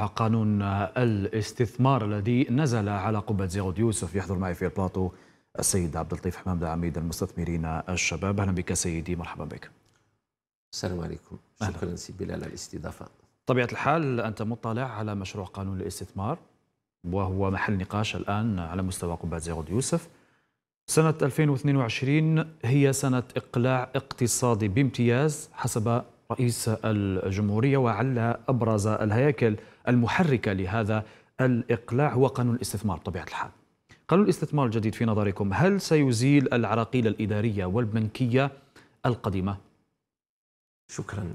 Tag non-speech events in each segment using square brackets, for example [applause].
قانون الاستثمار الذي نزل على قبة زيغود يوسف يحضر معي في البلاطو السيد عبد اللطيف حمام عميد المستثمرين الشباب أهلا بك سيدي مرحبا بك السلام عليكم شكرا سي بلال على الاستضافة طبيعة الحال أنت مطلع على مشروع قانون الاستثمار وهو محل نقاش الآن على مستوى قبة زيغود يوسف سنة 2022 هي سنة إقلاع اقتصادي بامتياز حسب رئيس الجمهورية وعلى أبرز الهياكل المحركة لهذا الإقلاع هو قانون الاستثمار بطبيعة الحال قانون الاستثمار الجديد في نظركم هل سيزيل العراقيل الإدارية والبنكية القديمة؟ شكرا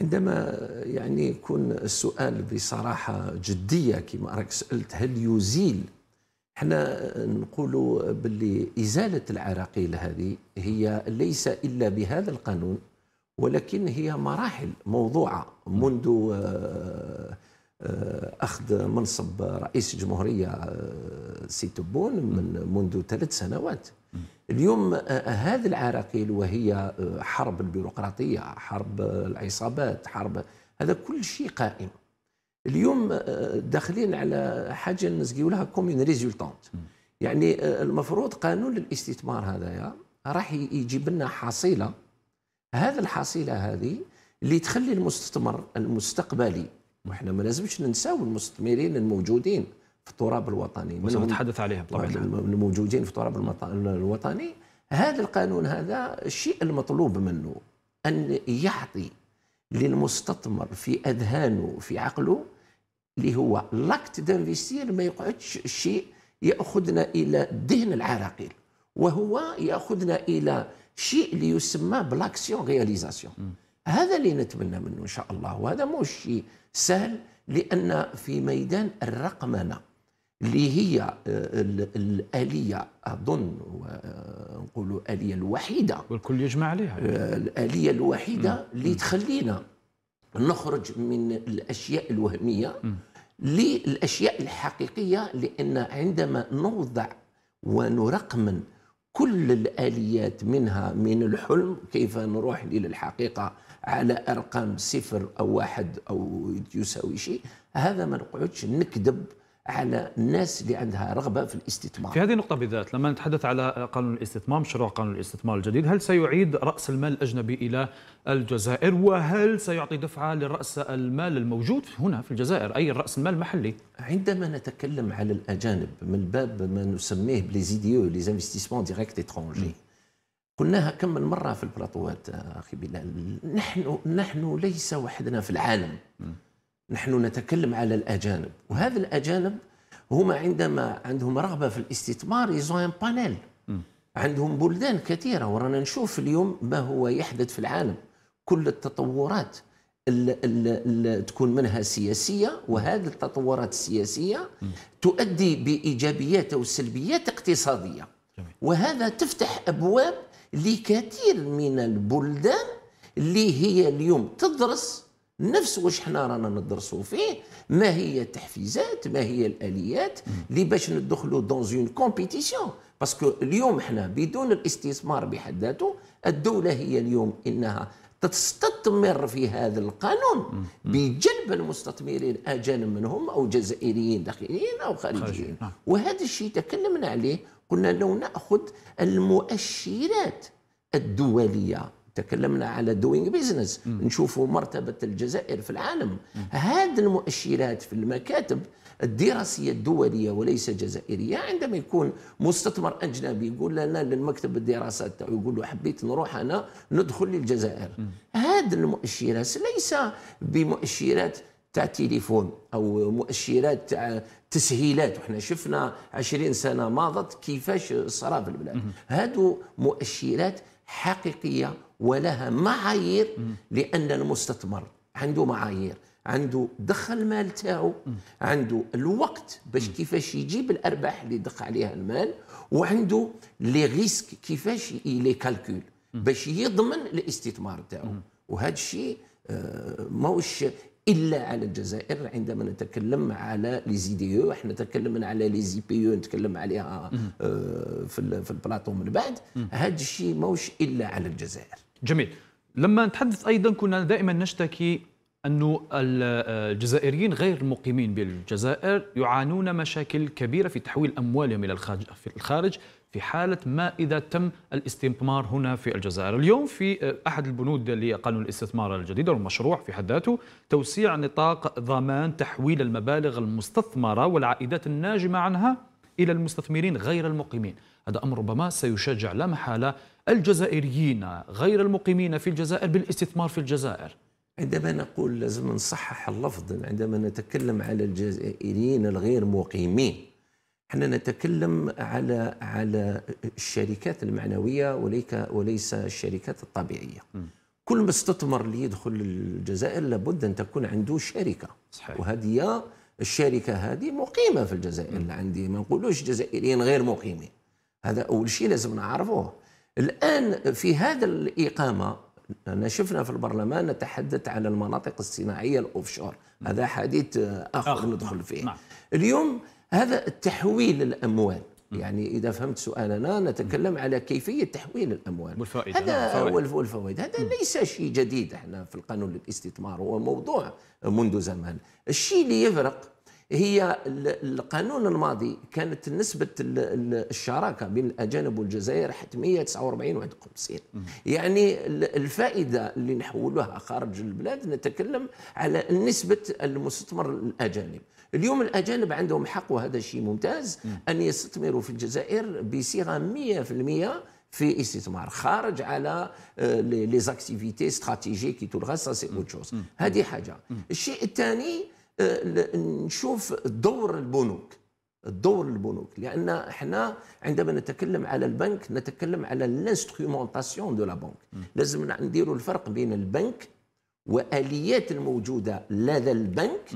عندما يعني يكون السؤال بصراحة جدية كما راك سألت هل يزيل احنا نقولوا باللي إزالة العراقيل هذه هي ليس إلا بهذا القانون ولكن هي مراحل موضوعة منذ آه، آه، أخذ منصب رئيس جمهورية آه، سيتبون من منذ ثلاث سنوات اليوم هذه العراقيل وهي حرب البيروقراطية حرب العصابات حرب هذا كل شيء قائم اليوم داخلين على حاجة نسقيو لها كومين ريزولتانت يعني المفروض قانون الاستثمار هذايا راح يجيب لنا حصيله هذه الحصيله هذه اللي تخلي المستثمر المستقبلي وإحنا ما لازمش ننساو المستثمرين الموجودين في التراب الوطني سنتحدث عليهم طبعا الموجودين في التراب الوطني هذا القانون هذا الشيء المطلوب منه أن يعطي للمستثمر في أذهانه في عقله اللي هو لاكت دانفستير ما يقعدش شيء ياخذنا الى دهن العراقيل وهو ياخذنا الى شيء اللي يسمى بلاكسيون رياليزاسيون هذا اللي نتمنى منه ان شاء الله وهذا مش شيء سهل لان في ميدان الرقمنه اللي هي آه، الاليه اظن آه، نقولوا الاليه الوحيده والكل يجمع عليها آه، الاليه الوحيده اللي تخلينا نخرج من الاشياء الوهميه للاشياء الحقيقيه لان عندما نوضع ونرقمن كل الآليات منها من الحلم كيف نروح إلى الحقيقة على أرقام صفر أو واحد أو يساوي شيء هذا ما نقعدش نكذب على الناس اللي عندها رغبه في الاستثمار. في هذه النقطه بالذات لما نتحدث على قانون الاستثمار مشروع قانون الاستثمار الجديد هل سيعيد راس المال الاجنبي الى الجزائر وهل سيعطي دفعه لراس المال الموجود هنا في الجزائر اي راس المال المحلي؟ عندما نتكلم على الاجانب من باب ما نسميه بليزيديو ليزانفستيسمون ديريكت اترونجي قلناها كم من مره في البلاطوات اخي بلال نحن نحن ليس وحدنا في العالم. م. نحن نتكلم على الاجانب وهذا الاجانب هما عندما عندهم رغبه في الاستثمار يزون بانيل عندهم بلدان كثيره ورانا نشوف اليوم ما هو يحدث في العالم كل التطورات اللي تكون منها سياسيه وهذه التطورات السياسيه تؤدي بايجابيات وسلبيات اقتصاديه وهذا تفتح ابواب لكثير من البلدان اللي هي اليوم تدرس نفس واش حنا رانا ندرسوا فيه ما هي التحفيزات ما هي الاليات اللي باش ندخلوا دون اون كومبيتيسيون باسكو اليوم حنا بدون الاستثمار بحد ذاته الدوله هي اليوم انها تستثمر في هذا القانون بجلب المستثمرين اجانب منهم او جزائريين داخليين او خارجيين نعم. وهذا الشيء تكلمنا عليه قلنا لو ناخذ المؤشرات الدوليه تكلمنا على دوينج بيزنس نشوفوا مرتبة الجزائر في العالم هذه المؤشرات في المكاتب الدراسية الدولية وليس جزائرية عندما يكون مستثمر أجنبي يقول لنا للمكتب الدراسات تاعو يقول له حبيت نروح أنا ندخل للجزائر هذه المؤشرات ليس بمؤشرات تاع تليفون او مؤشرات تاع تسهيلات وحنا شفنا 20 سنه مضت كيفاش صرا في البلاد هادو مؤشرات حقيقيه ولها معايير لان المستثمر عنده معايير عنده دخل المال تاعو عنده الوقت باش كيفاش يجيب الارباح اللي دق عليها المال وعنده لي ريسك كيفاش لي كالكول باش يضمن الاستثمار تاعو وهذا الشيء آه، ماهوش الا على الجزائر عندما نتكلم على لي زي دي احنا تكلمنا على لي زي بي نتكلم عليها آه، في في البلاطو من بعد هذا الشيء ماهوش الا على الجزائر جميل لما نتحدث ايضا كنا دائما نشتكي أن آه، الجزائريين غير المقيمين بالجزائر يعانون مشاكل كبيرة في تحويل أموالهم إلى الخارج في حالة ما إذا تم الاستثمار هنا في الجزائر اليوم في آه، أحد البنود لقانون الاستثمار الجديد والمشروع في حد ذاته توسيع نطاق ضمان تحويل المبالغ المستثمرة والعائدات الناجمة عنها إلى المستثمرين غير المقيمين هذا أمر ربما سيشجع لا محالة الجزائريين غير المقيمين في الجزائر بالاستثمار في الجزائر عندما نقول لازم نصحح اللفظ عندما نتكلم على الجزائريين الغير مقيمين احنا نتكلم على على الشركات المعنويه وليك وليس الشركات الطبيعيه م. كل مستثمر اللي يدخل الجزائر لابد ان تكون عنده شركه صحيح. وهذه الشركه هذه مقيمه في الجزائر اللي عندي ما نقولوش جزائريين غير مقيمين هذا اول شيء لازم نعرفوه الان في هذا الاقامه أنا شفنا في البرلمان نتحدث على المناطق الصناعيه الاوفشور هذا حديث اخر, آخر ندخل فيه نعم. اليوم هذا تحويل الاموال يعني اذا فهمت سؤالنا نتكلم على كيفيه تحويل الاموال والفائده هذا والفوائد هذا نعم، ليس شيء جديد احنا في القانون للاستثمار هو موضوع منذ زمان الشيء اللي يفرق هي القانون الماضي كانت نسبة الشراكة بين الأجانب والجزائر حتمية 49 51 يعني الفائدة اللي نحولوها خارج البلاد نتكلم على نسبة المستثمر الأجانب اليوم الأجانب عندهم حق وهذا شيء ممتاز أن يستثمروا في الجزائر بصيغة 100% في استثمار خارج على آه، لي زاكتيفيتي استراتيجي كي تلغى سا سي اوت شوز هذه حاجه الشيء الثاني آه، نشوف دور البنوك دور البنوك لان احنا عندما نتكلم على البنك نتكلم على الانسترومونتاسيون دو لا بنك لازم نديروا الفرق بين البنك واليات الموجوده لدى البنك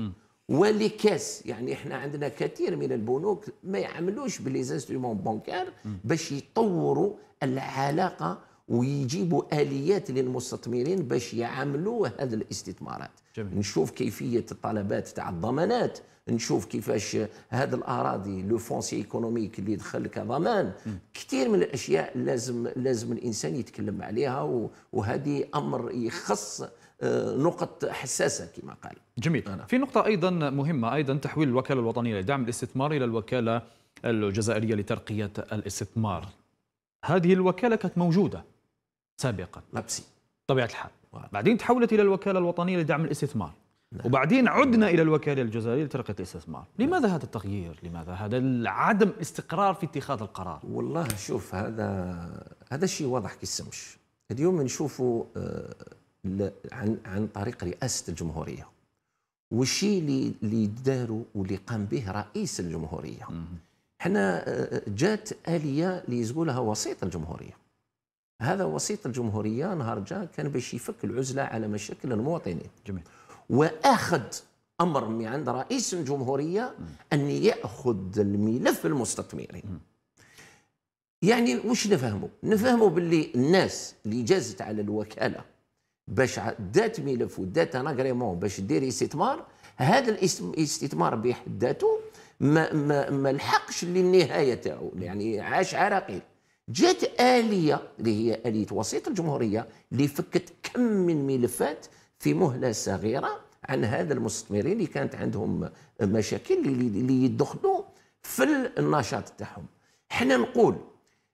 ولكاس يعني احنا عندنا كثير من البنوك ما يعملوش بليزانسترومون بانكار باش يطوروا العلاقه ويجيبوا اليات للمستثمرين باش يعملوا هذه الاستثمارات جميل. نشوف كيفيه الطلبات تاع الضمانات نشوف كيفاش هذه الاراضي لو فونسي ايكونوميك اللي دخل كضمان كثير من الاشياء لازم لازم الانسان يتكلم عليها وهذه امر يخص آه، نقط حساسه كما قال. جميل، أنا. في نقطه ايضا مهمه ايضا تحويل الوكاله الوطنيه لدعم الاستثمار الى الوكاله الجزائريه لترقيه الاستثمار. هذه الوكاله كانت موجوده سابقا. مبسي. طبيعه الحال. بعدين تحولت الى الوكاله الوطنيه لدعم الاستثمار. لا. نعم. وبعدين عدنا الى الوكاله الجزائريه لترقيه الاستثمار، لماذا هذا التغيير؟ لماذا هذا عدم استقرار في اتخاذ القرار؟ والله شوف هذا هذا الشيء واضح كي السمش. اليوم نشوفوا آه، عن عن طريق رئاسه الجمهوريه والشيء اللي اللي داروا واللي قام به رئيس الجمهوريه حنا آه، آه، جات اليه اللي يسقوا وسيط الجمهوريه هذا وسيط الجمهوريه نهار جا كان باش يفك العزله على مشاكل المواطنين جميل واخذ امر من عند رئيس الجمهوريه ان ياخذ الملف المستثمرين يعني واش نفهموا؟ نفهموا باللي الناس اللي جازت على الوكاله باش دات ملف ودات ان اغريمون باش دير استثمار هذا الاستثمار بحد ذاته ما, ما, ما لحقش للنهايه تاعو يعني عاش عراقيل جات اليه اللي هي اليه وسيط الجمهوريه اللي فكت كم من ملفات في مهله صغيره عن هذا المستثمرين اللي كانت عندهم مشاكل اللي يدخلوا في النشاط تاعهم حنا نقول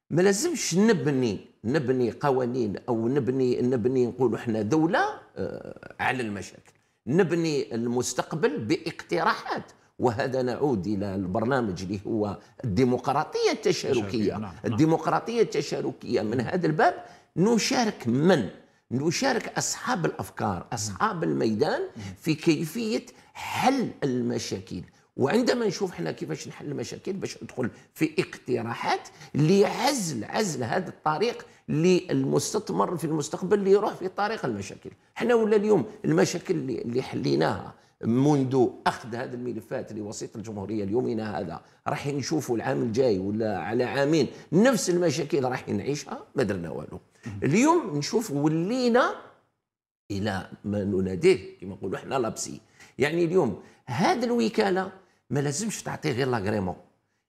ما لازمش نبني نبني قوانين او نبني نبني نقولوا احنا دوله آه، على المشاكل نبني المستقبل باقتراحات وهذا نعود الى البرنامج اللي هو الديمقراطيه التشاركيه نعم، نعم. الديمقراطيه التشاركيه من هذا الباب نشارك من نشارك اصحاب الافكار اصحاب الميدان في كيفيه حل المشاكل وعندما نشوف احنا كيفاش نحل المشاكل باش ندخل في اقتراحات لعزل عزل هذا الطريق للمستثمر في المستقبل اللي يروح في طريق المشاكل احنا ولا اليوم المشاكل اللي حليناها منذ اخذ هذه الملفات لوسيط الجمهوريه ليومنا هذا راح نشوفوا العام الجاي ولا على عامين نفس المشاكل راح نعيشها ما درنا والو اليوم نشوف ولينا الى ما نناديه كما نقولوا احنا لابسي يعني اليوم هذه الوكاله ما لازمش تعطي غير لاغريمون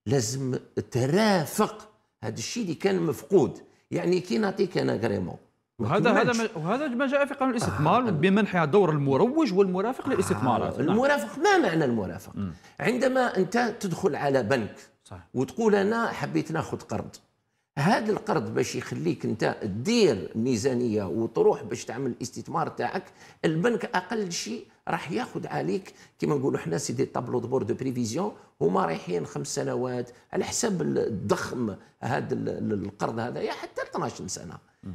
لازم ترافق هذا الشيء اللي كان مفقود يعني كي نعطيك انا غريمون وهذا هذا ما وهذا ما جاء في قانون الاستثمار آه. بمنحها دور المروج والمرافق للاستثمارات آه. نعم. المرافق ما معنى المرافق؟ عندما انت تدخل على بنك صح. وتقول انا حبيت ناخذ قرض هذا القرض باش يخليك انت تدير ميزانيه وتروح باش تعمل الاستثمار تاعك البنك اقل شيء راح ياخذ عليك كما نقولوا حنا سيدي طابلو دو بور دو بريفيزيون هما رايحين خمس سنوات على حساب الضخم هذا القرض هذايا حتى 12 سنه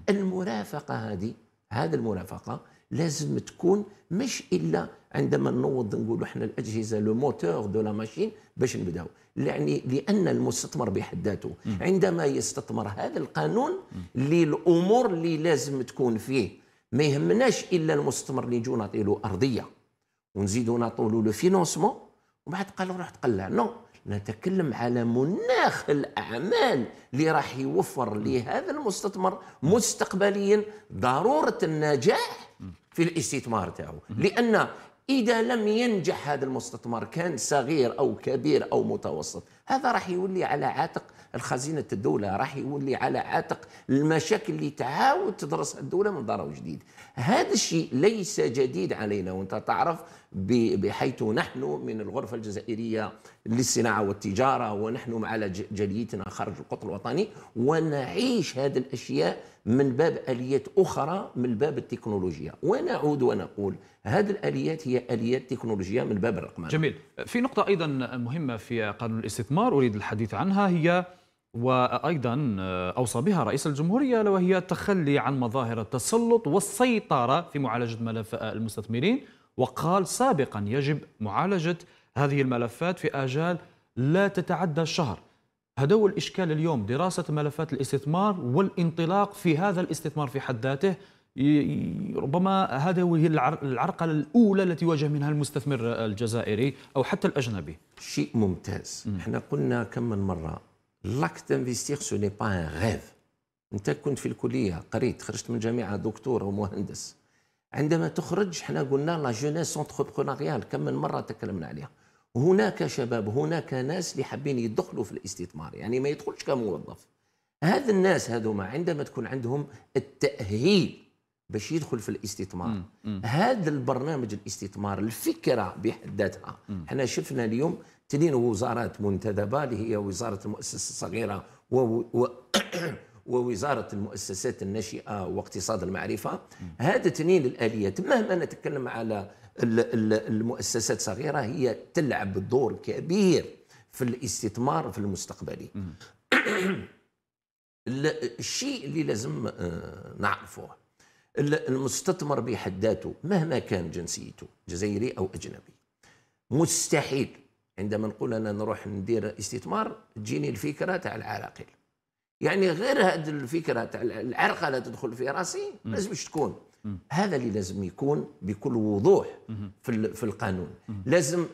المرافقه هذه هذه المرافقه لازم تكون مش الا عندما نوض نقولوا احنا الاجهزه لو موتور دو لا ماشين باش نبداو يعني لان المستثمر بحد ذاته عندما يستثمر هذا القانون للامور اللي لازم تكون فيه ما يهمناش الا المستثمر اللي نجو نعطي له ارضيه ونزيدو نعطوا له لو فينونسمون وبعد قالوا روح تقلع نو نتكلم على مناخ الاعمال اللي راح يوفر لهذا المستثمر مستقبليا ضروره النجاح في الاستثمار تاعو لان إذا لم ينجح هذا المستثمر كان صغير أو كبير أو متوسط هذا راح يولي على عاتق الخزينة الدولة راح يولي على عاتق المشاكل اللي تعاود تدرس الدولة من ضرر جديد هذا الشيء ليس جديد علينا وانت تعرف بحيث نحن من الغرفة الجزائرية للصناعة والتجارة ونحن مع جاليتنا خارج القطر الوطني ونعيش هذه الأشياء من باب آليات أخرى من باب التكنولوجيا ونعود ونقول هذه الاليات هي اليات تكنولوجيه من باب الرقمنه جميل في نقطه ايضا مهمه في قانون الاستثمار اريد الحديث عنها هي وايضا اوصى بها رئيس الجمهوريه وهي التخلي عن مظاهر التسلط والسيطره في معالجه ملف المستثمرين وقال سابقا يجب معالجه هذه الملفات في اجال لا تتعدى الشهر هذا هو الاشكال اليوم دراسه ملفات الاستثمار والانطلاق في هذا الاستثمار في حد ذاته ربما هذه العرقلة الأولى التي واجه منها المستثمر الجزائري أو حتى الأجنبي شيء ممتاز احنا قلنا كم من مرة لاكت تنفيستيغ سو ني با ان غيف انت كنت في الكلية قريت خرجت من الجامعة دكتور أو مهندس عندما تخرج احنا قلنا لا جونيس اونتربرونيال كم من مرة تكلمنا عليها هناك شباب هناك ناس اللي حابين يدخلوا في الاستثمار يعني ما يدخلش كموظف هذا الناس هذوما عندما تكون عندهم التأهيل باش يدخل في الاستثمار هذا البرنامج الاستثمار الفكره بحد ذاتها احنا شفنا اليوم تنين وزارات منتدبه اللي هي وزاره المؤسسه الصغيره و... و... [clears throat] ووزاره المؤسسات الناشئه واقتصاد المعرفه هذا تنين الاليات مهما نتكلم على المؤسسات الصغيره هي تلعب دور كبير في الاستثمار في المستقبلي [clears throat] الشيء اللي لازم آه، نعرفه المستثمر بحد ذاته مهما كان جنسيته جزائري او اجنبي مستحيل عندما نقول انا نروح ندير استثمار تجيني الفكره تاع العراقيل يعني غير هذه الفكره تاع العرقله تدخل في راسي لازم تكون هذا اللي لازم يكون بكل وضوح في في القانون لازم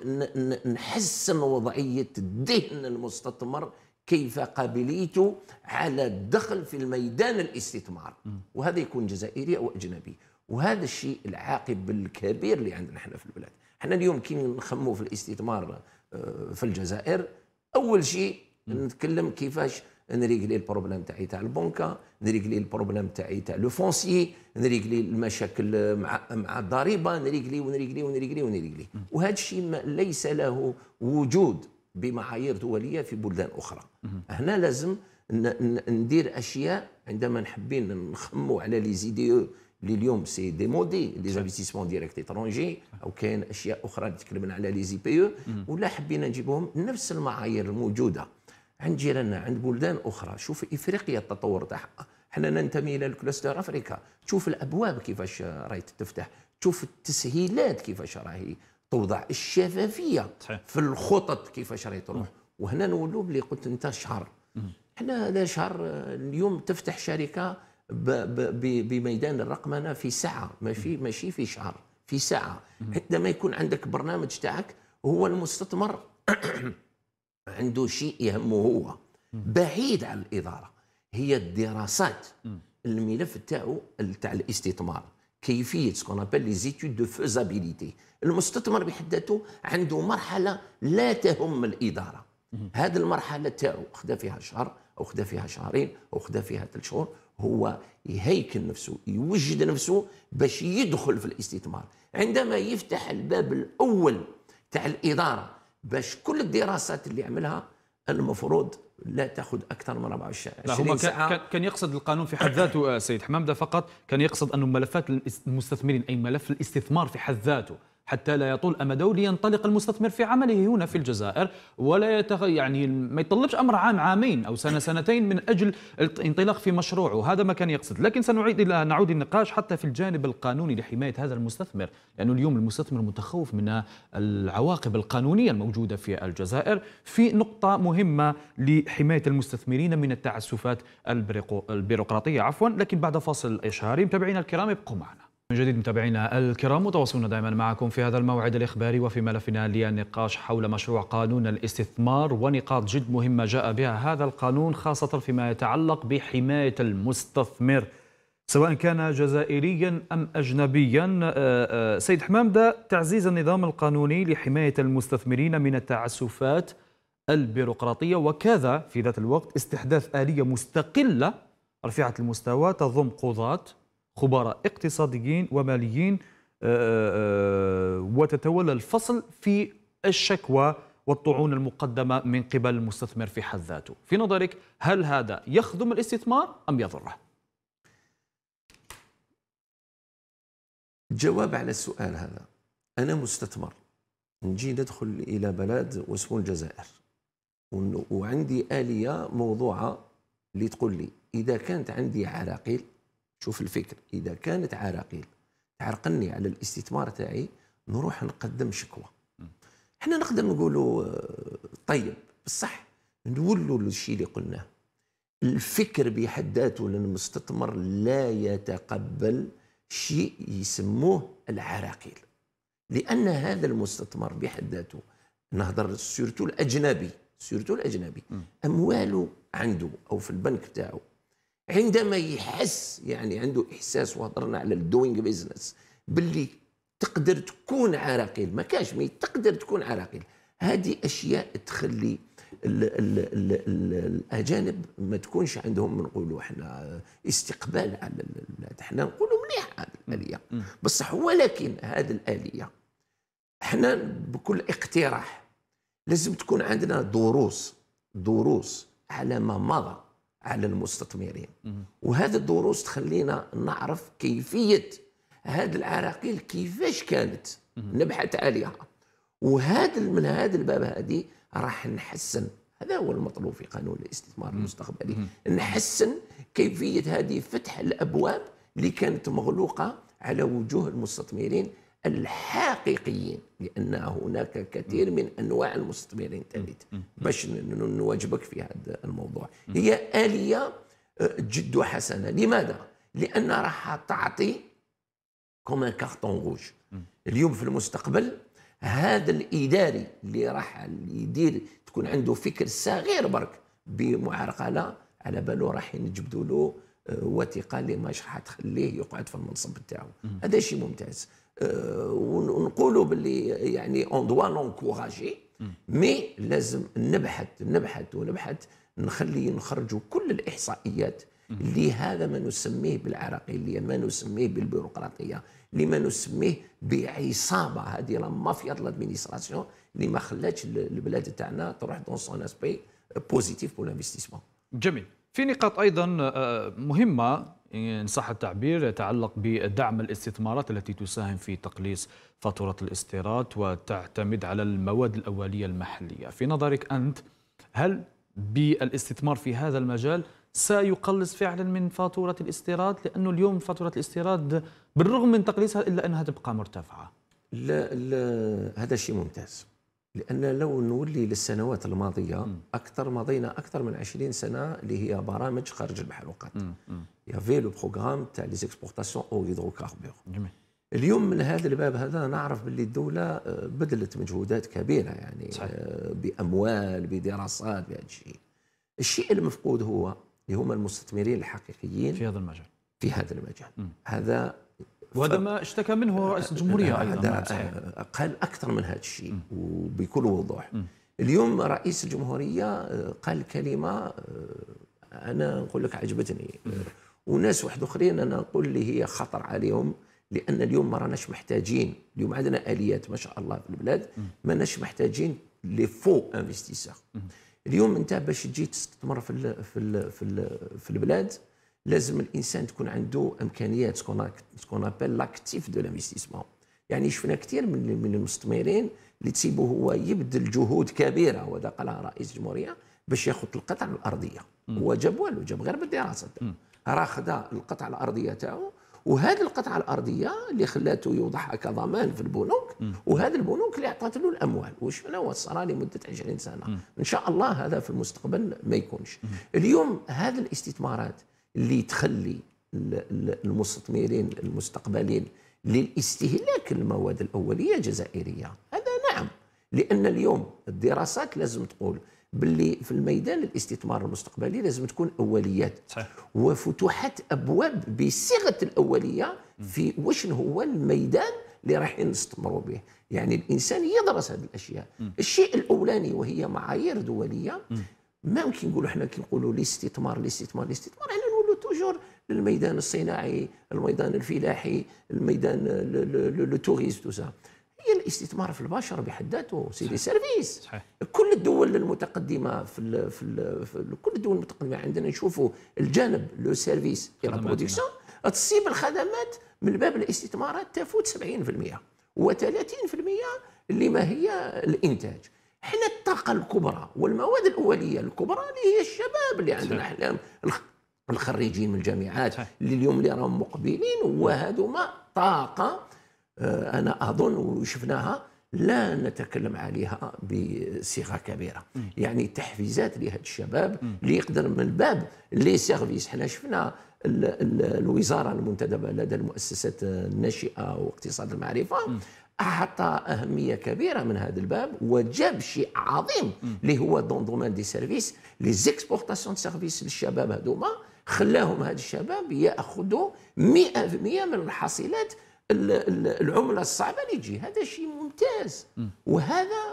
نحسن وضعيه ذهن المستثمر كيف قابليت على الدخل في الميدان الاستثمار وهذا يكون جزائري او اجنبي وهذا الشيء العاقب الكبير اللي عندنا احنا في البلاد احنا اليوم كي نخمو في الاستثمار آه، في الجزائر اول شيء نتكلم كيفاش نريقلي البروبليم تاعي تاع البنكه نريقلي البروبليم تاعي تاع لو فونسي نريقلي المشاكل مع مع الضريبه نريقلي ونريقلي ونريقلي ونريقلي وهذا الشيء ليس له وجود بمعايير دوليه في بلدان اخرى هنا لازم ندير اشياء عندما نحبين نخمو على لي زيديو اللي اليوم سي ديمودي لي زانفيستيسمون ديريكت اترونجي او كاين اشياء اخرى اللي تكلمنا على لي زي بي او ولا حبينا نجيبهم نفس المعايير الموجوده عند جيراننا عند بلدان اخرى شوف افريقيا التطور تاعها حنا ننتمي الى الكلاستر افريكا شوف الابواب كيفاش راهي تفتح شوف التسهيلات كيفاش راهي توضع الشفافيه صحيح. في الخطط كيفاش راهي تروح وهنا نولوا بلي قلت انت شهر احنا هذا شهر اليوم تفتح شركه ب ب ب بميدان الرقمنه في ساعه ماشي ماشي في شهر في ساعه حتى ما يكون عندك برنامج تاعك هو المستثمر [clears throat] عنده شيء يهمه هو بعيد عن الاداره هي الدراسات الملف تاعو تاع الاستثمار كيفيه سكون ابل لي زيتود دو فيزابيليتي المستثمر بحد ذاته عنده مرحله لا تهم الاداره هذه المرحله تاعو خدا فيها شهر او خدا فيها شهرين او خدا فيها ثلاث شهور هو يهيكل نفسه يوجد نفسه باش يدخل في الاستثمار عندما يفتح الباب الاول تاع الاداره باش كل الدراسات اللي عملها المفروض لا تاخذ اكثر من 24 ساعه كان, يقصد القانون في حد ذاته آه، سيد حمامده فقط كان يقصد انه ملفات المستثمرين اي ملف الاستثمار في حد ذاته حتى لا يطول امده لينطلق المستثمر في عمله هنا في الجزائر ولا يتغ... يعني ما يطلبش امر عام عامين او سنه سنتين من اجل الانطلاق في مشروعه هذا ما كان يقصد لكن سنعيد الى نعود النقاش حتى في الجانب القانوني لحمايه هذا المستثمر لانه اليوم المستثمر متخوف من العواقب القانونيه الموجوده في الجزائر في نقطه مهمه لحمايه المستثمرين من التعسفات البيروقراطيه عفوا لكن بعد فاصل اشهاري متابعينا الكرام ابقوا معنا من جديد متابعينا الكرام متواصلون دائما معكم في هذا الموعد الإخباري وفي ملفنا للنقاش حول مشروع قانون الاستثمار ونقاط جد مهمة جاء بها هذا القانون خاصة فيما يتعلق بحماية المستثمر سواء كان جزائريا أم أجنبيا آه، آه، سيد حمام ده تعزيز النظام القانوني لحماية المستثمرين من التعسفات البيروقراطية وكذا في ذات الوقت استحداث آلية مستقلة رفيعة المستوى تضم قضاة خبراء اقتصاديين وماليين آه، آه، آه، وتتولى الفصل في الشكوى والطعون المقدمة من قبل المستثمر في حد ذاته في نظرك هل هذا يخدم الاستثمار أم يضره؟ الجواب على السؤال هذا أنا مستثمر نجي ندخل إلى بلد واسمه الجزائر وعندي آلية موضوعة اللي تقول لي إذا كانت عندي عراقيل شوف الفكر اذا كانت عراقيل تعرقلني على الاستثمار تاعي نروح نقدم شكوى احنا نقدر نقولوا آه، طيب بصح نولوا للشيء اللي قلناه الفكر بحد ذاته للمستثمر لا يتقبل شيء يسموه العراقيل لان هذا المستثمر بحد ذاته نهضر سيرتو الاجنبي سيرتو الاجنبي امواله عنده او في البنك تاعو عندما يحس يعني عنده احساس وهضرنا على الدوينغ بيزنس باللي تقدر تكون عراقيل ما كاش مي تقدر تكون عراقيل هذه اشياء تخلي الـ الـ الـ الـ الاجانب ما تكونش عندهم نقولوا احنا استقبال على احنا نقولوا مليح هذه الاليه بصح ولكن هذه الاليه احنا بكل اقتراح لازم تكون عندنا دروس دروس على ما مضى على المستثمرين وهذه الدروس تخلينا نعرف كيفيه هذه العراقيل كيفاش كانت نبحث عليها وهذا من هذا الباب هذه راح نحسن هذا هو المطلوب في قانون الاستثمار المستقبلي نحسن كيفيه هذه فتح الابواب اللي كانت مغلوقه على وجوه المستثمرين الحقيقيين لان هناك كثير من انواع المستثمرين ثالث باش نواجبك في هذا الموضوع هي اليه آه، جد حسنه لماذا لان راح تعطي كوم كارتون روج اليوم في المستقبل هذا الاداري اللي راح يدير تكون عنده فكر صغير برك بمعرقله على باله راح نجبدوا له آه، وثيقه اللي ماش راح تخليه يقعد في المنصب تاعو هذا شيء ممتاز آه، ونقولوا باللي يعني اون دوا لونكوراجي مي لازم نبحث نبحث ونبحث نخلي نخرجوا كل الاحصائيات لهذا ما نسميه بالعراقيليه ما نسميه بالبيروقراطيه لما نسميه بعصابه هذه لا مافيا دو لادمينستراسيون اللي ما خلاتش البلاد تاعنا تروح دون سون اسبي بوزيتيف بور لانفستيسمون جميل في نقاط ايضا آه، آه، مهمه ان صح التعبير يتعلق بدعم الاستثمارات التي تساهم في تقليص فاتوره الاستيراد وتعتمد على المواد الاوليه المحليه في نظرك انت هل بالاستثمار في هذا المجال سيقلص فعلا من فاتوره الاستيراد لانه اليوم فاتوره الاستيراد بالرغم من تقليصها الا انها تبقى مرتفعه لا, لا هذا شيء ممتاز لان لو نولي للسنوات الماضيه اكثر مضينا اكثر من 20 سنه اللي هي برامج خارج المحروقات في لو بروغرام تاع لي زيكسبورتاسيون او هيدروكاربور اليوم من هذا الباب هذا نعرف باللي الدوله آه، بذلت مجهودات كبيره يعني آه، صحيح. باموال بدراسات بهذا الشيء الشيء المفقود هو اللي هما المستثمرين الحقيقيين في هذا المجال في هذا المجال مم. هذا وهذا ما اشتكى منه رئيس الجمهوريه ايضا قال اكثر من هذا الشيء وبكل وضوح اليوم رئيس الجمهوريه آه، قال كلمه آه، انا نقول لك عجبتني آه، وناس واحد اخرين انا نقول لي هي خطر عليهم لان اليوم ما راناش محتاجين اليوم عندنا اليات ما شاء الله في البلاد ما ناش محتاجين لي فو انفستيسور اليوم انت باش تجي تستثمر في الـ في الـ في, الـ في البلاد لازم الانسان تكون عنده امكانيات سكون ابل لاكتيف دو لانفستيسمون يعني شفنا كثير من من المستثمرين اللي تسيبوا هو يبذل جهود كبيره وهذا قالها رئيس الجمهوريه باش ياخذ القطع الارضيه هو جاب والو جاب غير بالدراسه راه خدا القطع الارضيه تاعو وهذه القطعه الارضيه اللي خلاته يوضعها كضمان في البنوك وهذا البنوك اللي عطات له الاموال وشفنا وصرا لمده 20 سنه ان شاء الله هذا في المستقبل ما يكونش اليوم هذه الاستثمارات اللي تخلي المستثمرين المستقبلين للاستهلاك المواد الاوليه الجزائريه هذا نعم لان اليوم الدراسات لازم تقول باللي في الميدان الاستثمار المستقبلي لازم تكون اوليات صحيح. وفتوحات ابواب بصيغه الاوليه في واش هو الميدان اللي راح نستثمروا به يعني الانسان يدرس هذه الاشياء م. الشيء الاولاني وهي معايير دوليه م. ما يمكن نقولوا احنا كي نقولوا الاستثمار الاستثمار الاستثمار توجور للميدان الصناعي الميدان الفلاحي الميدان لو توريزم تو هي الاستثمار في البشر بحد ذاته سيدي سيرفيس كل الدول المتقدمه في الـ في, الـ في الـ كل الدول المتقدمه عندنا نشوفوا الجانب لو سيرفيس لا برودكسيون تصيب الخدمات من باب الاستثمارات تفوت 70% و30% اللي ما هي الانتاج حنا الطاقه الكبرى والمواد الاوليه الكبرى اللي هي الشباب اللي عندنا احلام الخريجين من الجامعات اللي اليوم اللي راهم مقبلين وهذوما طاقه آه، انا اظن وشفناها لا نتكلم عليها بصيغه كبيره يعني تحفيزات لهذا الشباب اللي يقدر من باب لي سيرفيس حنا شفنا الـ الـ الوزاره المنتدبه لدى المؤسسات الناشئه واقتصاد المعرفه اعطى اهميه كبيره من هذا الباب وجاب شيء عظيم اللي هو دون دومين دي سيرفيس لي زيكسبورتاسيون سيرفيس للشباب هذوما خلاهم هاد الشباب ياخذوا 100% من الحصيلات العمله الصعبه اللي تجي هذا شيء ممتاز وهذا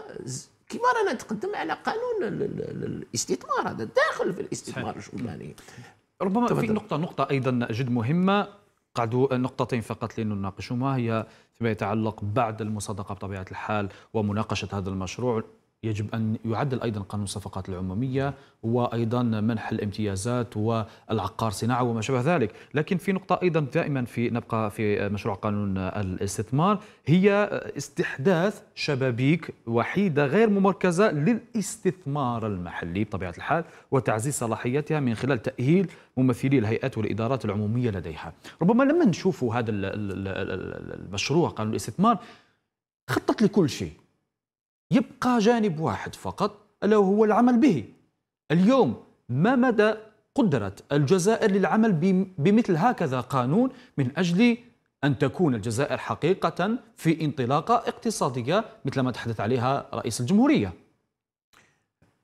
كما رانا نتقدم على قانون الاستثمار هذا داخل في الاستثمار الجمهوري ربما في نقطة نقطة أيضا جد مهمة قعدوا نقطتين فقط لنناقشهما هي فيما يتعلق بعد المصادقة بطبيعة الحال ومناقشة هذا المشروع يجب أن يعدل أيضا قانون الصفقات العمومية وأيضا منح الامتيازات والعقار صناعة وما شابه ذلك لكن في نقطة أيضا دائما في نبقى في مشروع قانون الاستثمار هي استحداث شبابيك وحيدة غير ممركزة للاستثمار المحلي بطبيعة الحال وتعزيز صلاحيتها من خلال تأهيل ممثلي الهيئات والإدارات العمومية لديها ربما لما نشوف هذا المشروع قانون الاستثمار خطط لكل شيء يبقى جانب واحد فقط ألا هو العمل به اليوم ما مدى قدرة الجزائر للعمل بمثل هكذا قانون من أجل أن تكون الجزائر حقيقة في انطلاقة اقتصادية مثل ما تحدث عليها رئيس الجمهورية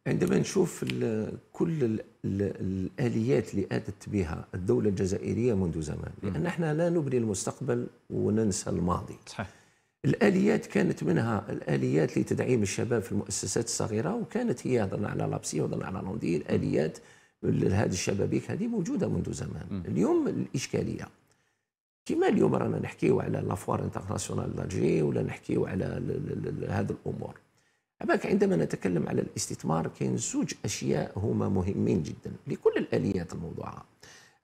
عندما نشوف كل الآليات اللي أتت بها الدولة الجزائرية منذ زمان لأن احنا لا نبني المستقبل وننسى الماضي صحيح. الاليات كانت منها الاليات لتدعيم الشباب في المؤسسات الصغيره وكانت هي هضرنا على لابسي وهضرنا على لوندي الاليات هذه الشبابيك هذه موجوده منذ زمان اليوم الاشكاليه كما اليوم رانا نحكيو على لافوار انترناسيونال دالجي ولا نحكيو على هذه الامور أباك عندما نتكلم على الاستثمار كاين زوج اشياء هما مهمين جدا لكل الاليات الموضوعه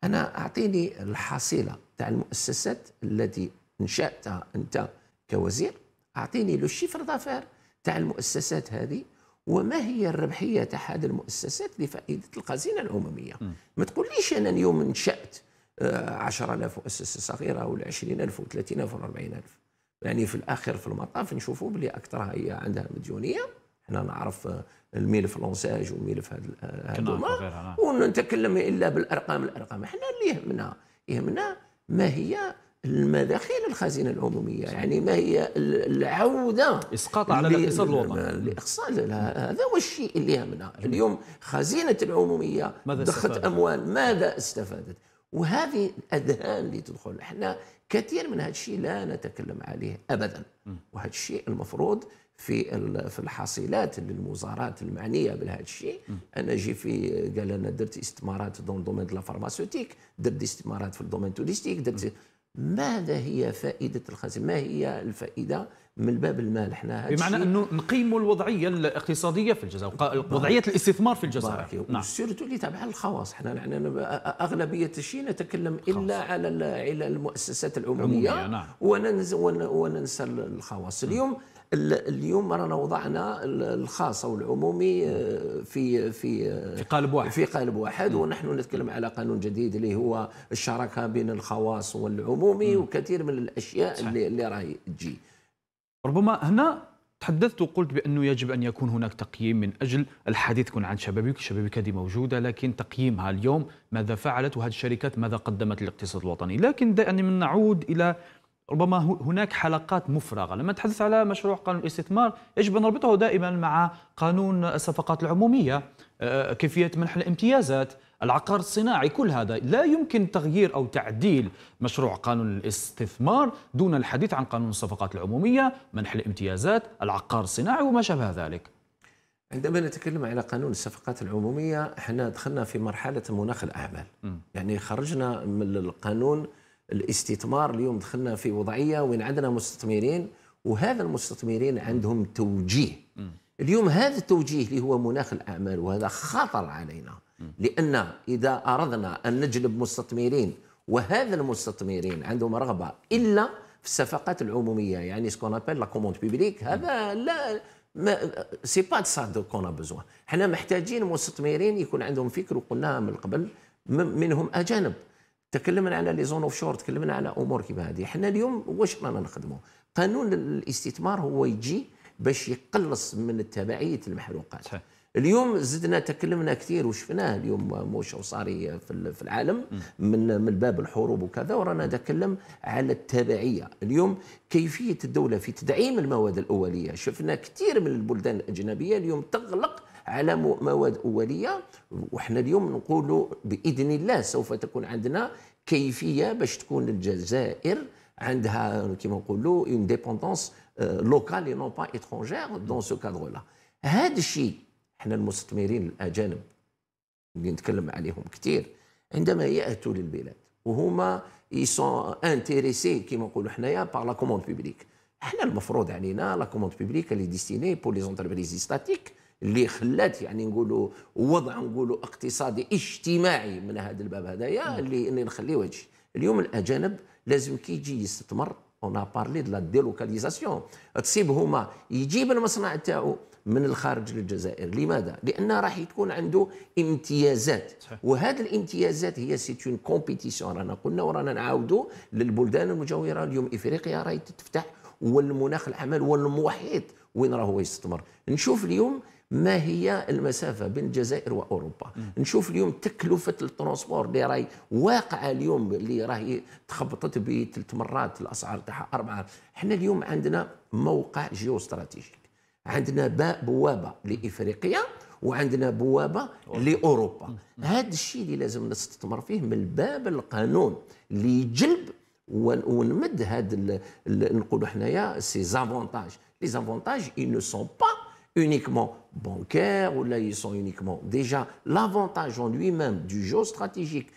انا اعطيني الحصيله تاع المؤسسات التي انشاتها انت كوزير اعطيني لو شيفر دافير تاع المؤسسات هذه وما هي الربحيه تاع هذه المؤسسات لفائده الخزينه العموميه ما تقوليش انا اليوم نشات 10000 آه، مؤسسه صغيره ولا 20000 و30000 و40000 يعني في الاخر في المطاف نشوفوا بلي اكثرها هي عندها مديونيه احنا نعرف آه، الملف لونساج والملف هذوما آه، نعم. ونتكلم الا بالارقام الارقام احنا اللي يهمنا يهمنا ما هي المداخيل الخزينه العموميه يعني ما هي العوده اسقاط على الاقتصاد الوطني الاقتصاد هذا هو الشيء اللي يهمنا اليوم خزينه العموميه ماذا استفادت؟ اموال ماذا استفادت وهذه الاذهان اللي تدخل احنا كثير من هذا الشيء لا نتكلم عليه ابدا وهذا الشيء المفروض في في الحصيلات للوزارات المعنيه بهذا الشيء انا جي في قال انا درت استثمارات دون دومين لا فارماسيوتيك درت استثمارات في الدومين توريستيك درت ماذا هي فائده الخزينه؟ ما هي الفائده من باب المال احنا بمعنى انه نقيموا الوضعيه الاقتصاديه في الجزائر وضعيه الاستثمار في الجزائر بارك نعم سيرتو اللي تابعه للخواص احنا نحن اغلبيه الشيء نتكلم الا على على المؤسسات العموميه نعم. وننسى الخواص اليوم م. اليوم رانا وضعنا الخاص او العمومي آه، في في آه، في قالب واحد في قالب واحد ونحن نتكلم على قانون جديد اللي هو الشراكه بين الخواص والعمومي م. وكثير من الاشياء صحيح. اللي اللي راهي تجي ربما هنا تحدثت وقلت بانه يجب ان يكون هناك تقييم من اجل الحديث يكون عن شبابيك، شبابيك هذه موجوده لكن تقييمها اليوم ماذا فعلت وهذه الشركات ماذا قدمت للاقتصاد الوطني، لكن دائما نعود الى ربما هناك حلقات مفرغه لما نتحدث على مشروع قانون الاستثمار يجب ان نربطه دائما مع قانون الصفقات العموميه آه، كيفيه منح الامتيازات العقار الصناعي كل هذا لا يمكن تغيير او تعديل مشروع قانون الاستثمار دون الحديث عن قانون الصفقات العموميه منح الامتيازات العقار الصناعي وما شابه ذلك عندما نتكلم على قانون الصفقات العموميه احنا دخلنا في مرحله مناخ الاعمال م. يعني خرجنا من القانون الاستثمار اليوم دخلنا في وضعيه وين عندنا مستثمرين وهذا المستثمرين عندهم توجيه اليوم هذا التوجيه اللي هو مناخ الاعمال وهذا خطر علينا لان اذا اردنا ان نجلب مستثمرين وهذا المستثمرين عندهم رغبه الا في الصفقات العموميه يعني سكون ابل لا كوموند بيبليك هذا لا سي با سا دو كون ا حنا محتاجين مستثمرين يكون عندهم فكر وقلناها من قبل منهم اجانب تكلمنا على لي زون اوف شور تكلمنا على امور كيما هذه حنا اليوم واش رانا نخدموا قانون الاستثمار هو يجي باش يقلص من تبعيه المحروقات صحيح. اليوم زدنا تكلمنا كثير وشفناه اليوم موش وصاري في العالم من من باب الحروب وكذا ورانا نتكلم على التبعيه اليوم كيفيه الدوله في تدعيم المواد الاوليه شفنا كثير من البلدان الاجنبيه اليوم تغلق على مواد اوليه وحنا اليوم نقول باذن الله سوف تكون عندنا كيفيه باش تكون الجزائر عندها كما نقولوا اون ديبوندونس لوكال اي نون با اترونجير دون سو كادر لا هذا الشيء حنا المستثمرين الاجانب اللي نتكلم عليهم كثير عندما ياتوا للبلاد وهما يسون انتيريسي كيما نقولوا حنايا بار لا كوموند بيبليك حنا المفروض علينا لا كوموند بيبليك اللي ديستيني بور لي زونتربريز ستاتيك اللي خلات يعني نقولوا وضع نقولوا اقتصادي اجتماعي من هذا الباب هذايا نعم. اللي اني نخليوه هادشي اليوم الاجانب لازم كي يجي يستثمر اون بارلي دو لا ديلوكاليزاسيون تصيب هما يجيب المصنع تاعو من الخارج للجزائر لماذا لان راح تكون عنده امتيازات وهذه الامتيازات هي سي اون كومبيتيسيون رانا قلنا ورانا نعاودوا للبلدان المجاوره اليوم افريقيا راهي تتفتح والمناخ العمل والمحيط وين راهو يستثمر نشوف اليوم ما هي المسافه بين الجزائر واوروبا م. نشوف اليوم تكلفه الترونسبور اللي راهي واقعه اليوم اللي راهي تخبطت بثلاث مرات الاسعار تاعها اربعه احنا اليوم عندنا موقع جيوستراتيجي عندنا عندنا بوابه لافريقيا وعندنا بوابه لاوروبا هذا الشيء اللي لازم نستثمر فيه من باب القانون لجلب ونمد هذا نقولوا حنايا سي زافونتاج لي زافونتاج اي نو سون با uniquement bancaires ou là ils sont uniquement. Déjà, l'avantage en lui-même du jeu stratégique,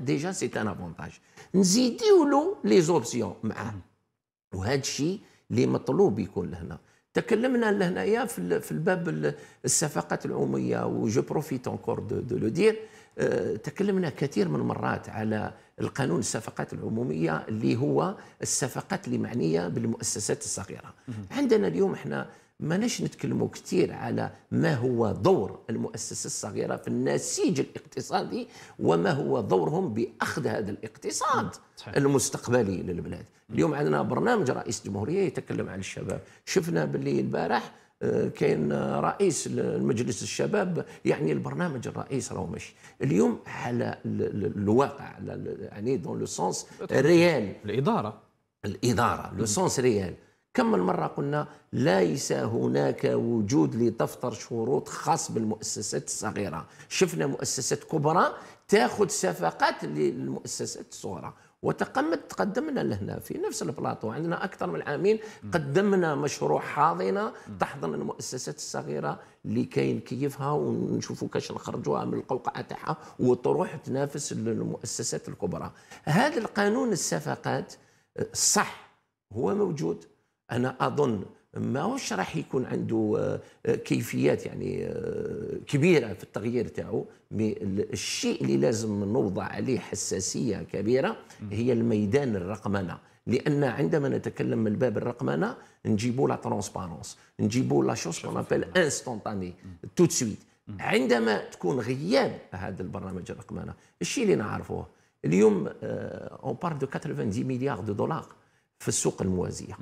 déjà c'est un avantage. نزيدوا les options Ou وهذا الشيء اللي مطلوب يكون لهنا. تكلمنا لهنايا في الباب الصفقات العموميه وجو بروفيت انكور دو لو دير آه، تكلمنا كثير من المرات على القانون الصفقات العموميه اللي هو الصفقات اللي معنيه بالمؤسسات الصغيره عندنا اليوم احنا ما نش نتكلموا كثير على ما هو دور المؤسسه الصغيره في النسيج الاقتصادي وما هو دورهم باخذ هذا الاقتصاد صحيح. المستقبلي للبلاد اليوم عندنا برنامج رئيس الجمهوريه يتكلم عن الشباب شفنا باللي البارح كاين رئيس المجلس الشباب يعني البرنامج الرئيس راهو ماشي اليوم على الواقع على يعني دون لو سونس ريال الاداره الاداره لو سونس ريال كم من مره قلنا ليس هناك وجود لدفتر شروط خاص بالمؤسسات الصغيره شفنا مؤسسات كبرى تاخذ صفقات للمؤسسات الصغرى وتقمد تقدمنا لهنا في نفس البلاطو عندنا اكثر من عامين قدمنا مشروع حاضنه تحضن المؤسسات الصغيره لكي نكيفها ونشوفوا كاش نخرجوها من القوقعه تاعها وتروح تنافس المؤسسات الكبرى هذا القانون الصفقات صح هو موجود انا اظن ما هوش راح يكون عنده آه، كيفيات يعني آه، كبيره في التغيير تاعو مي الشيء اللي لازم نوضع عليه حساسيه كبيره هي الميدان الرقمنه لان عندما نتكلم من باب الرقمنه نجيبوا لا ترونسبارونس نجيبوا لا شوز كون ابل انستونتاني تو سويت عندما تكون غياب هذا البرنامج الرقمنه الشيء اللي نعرفوه اليوم اون بار دو 90 مليار دو دولار في السوق الموازيه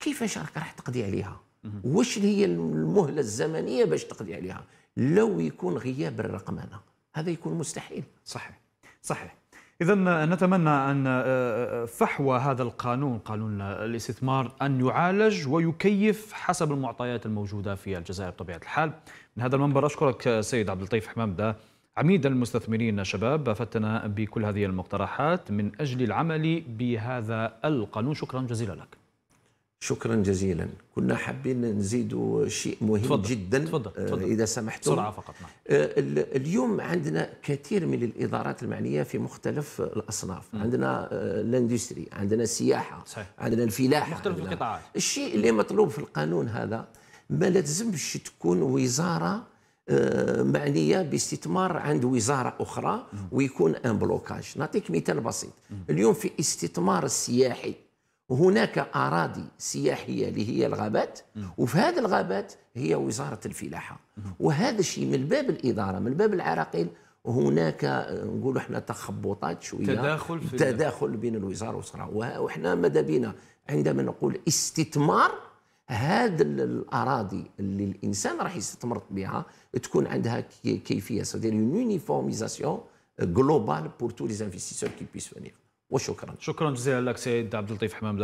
كيفاش راك راح تقضي عليها واش هي المهله الزمنيه باش تقضي عليها لو يكون غياب الرقمنه هذا يكون مستحيل صحيح صحيح إذا نتمنى أن آه، آه، فحوى هذا القانون قانون الاستثمار أن يعالج ويكيف حسب المعطيات الموجودة في الجزائر بطبيعة الحال من هذا المنبر أشكرك سيد عبد اللطيف حمامدة عميد المستثمرين شباب أفدتنا بكل هذه المقترحات من أجل العمل بهذا القانون شكرا جزيلا لك شكرا جزيلا كنا حابين نزيد شيء مهم تفضل. جدا تفضل. آه، تفضل. اذا سمحتم بسرعه فقط نعم. آه، اليوم عندنا كثير من الادارات المعنيه في مختلف الاصناف م. عندنا آه، الاندستري عندنا السياحه صحيح. عندنا الفلاحه مختلف عندنا القطاعات الشيء اللي مطلوب في القانون هذا ما لازمش تكون وزاره معنيه باستثمار عند وزاره اخرى ويكون ان بلوكاج نعطيك مثال بسيط اليوم في استثمار السياحي هناك اراضي سياحيه اللي هي الغابات وفي هذه الغابات هي وزاره الفلاحه وهذا الشيء من باب الاداره من باب العراقيل هناك نقولوا احنا تخبطات شويه تداخل في تداخل بين الوزاره والصحراء وحنا ماذا بينا عندما نقول استثمار هذه الاراضي اللي الانسان راح يستثمر بها تكون عندها كيفيه سيتير دير يونيفورميزاسيون جلوبال بور تو لي انفستيسور كي بيس وشكرا شكرا جزيلا لك سيد عبد اللطيف حمام